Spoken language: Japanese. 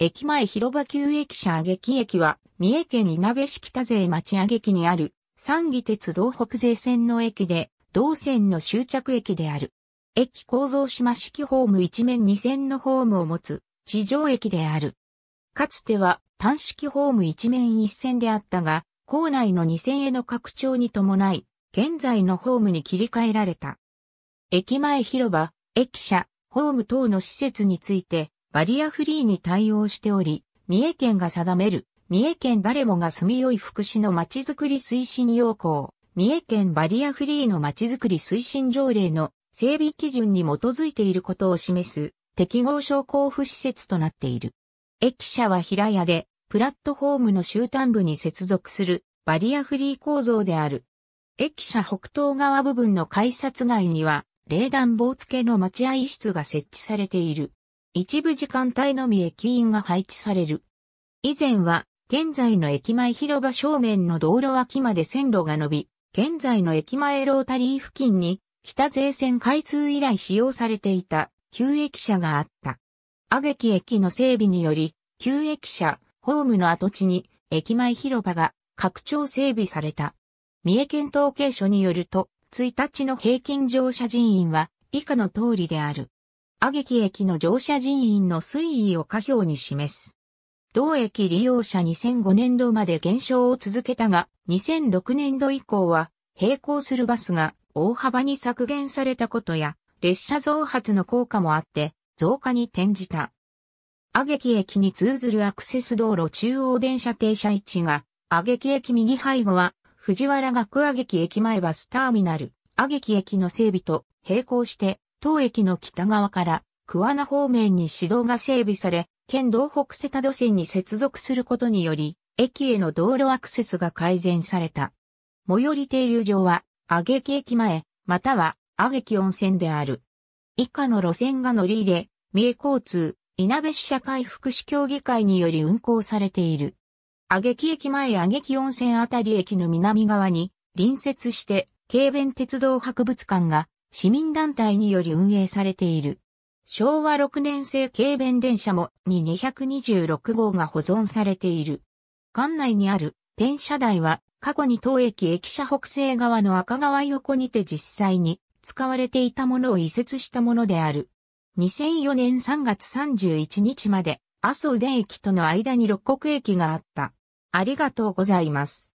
駅前広場旧駅舎上木駅は、三重県稲部市北勢町上木にある、三義鉄道北勢線の駅で、同線の終着駅である。駅構造島式ホーム一面二線のホームを持つ、地上駅である。かつては、単式ホーム一面一線であったが、構内の二線への拡張に伴い、現在のホームに切り替えられた。駅前広場、駅舎、ホーム等の施設について、バリアフリーに対応しており、三重県が定める、三重県誰もが住みよい福祉のまちづくり推進要項、三重県バリアフリーのまちづくり推進条例の整備基準に基づいていることを示す適合症交付施設となっている。駅舎は平屋で、プラットフォームの終端部に接続するバリアフリー構造である。駅舎北東側部分の改札外には、冷暖房付けの待合室が設置されている。一部時間帯のみ駅員が配置される。以前は、現在の駅前広場正面の道路脇まで線路が伸び、現在の駅前ロータリー付近に、北税線開通以来使用されていた、旧駅舎があった。阿劇駅の整備により、旧駅舎、ホームの跡地に、駅前広場が拡張整備された。三重県統計所によると、1日の平均乗車人員は以下の通りである。阿劇駅の乗車人員の推移を下表に示す。同駅利用者2005年度まで減少を続けたが、2006年度以降は、並行するバスが大幅に削減されたことや、列車増発の効果もあって、増加に転じた。阿劇駅に通ずるアクセス道路中央電車停車位置が、阿劇駅右背後は、藤原学阿劇駅前バスターミナル、阿劇駅の整備と並行して、当駅の北側から桑名方面に市道が整備され、県道北瀬田路線に接続することにより、駅への道路アクセスが改善された。最寄り停留場は、あげき駅前、または、あげき温泉である。以下の路線が乗り入れ、三重交通、稲部市社会福祉協議会により運行されている。あげき駅前あげき温泉あたり駅の南側に、隣接して、軽便鉄道博物館が市民団体により運営されている。昭和6年製軽便電車もに226号が保存されている。館内にある電車台は過去に当駅駅舎北西側の赤川横にて実際に使われていたものを移設したものである。2004年3月31日まで、阿蘇電駅との間に六国駅があった。ありがとうございます。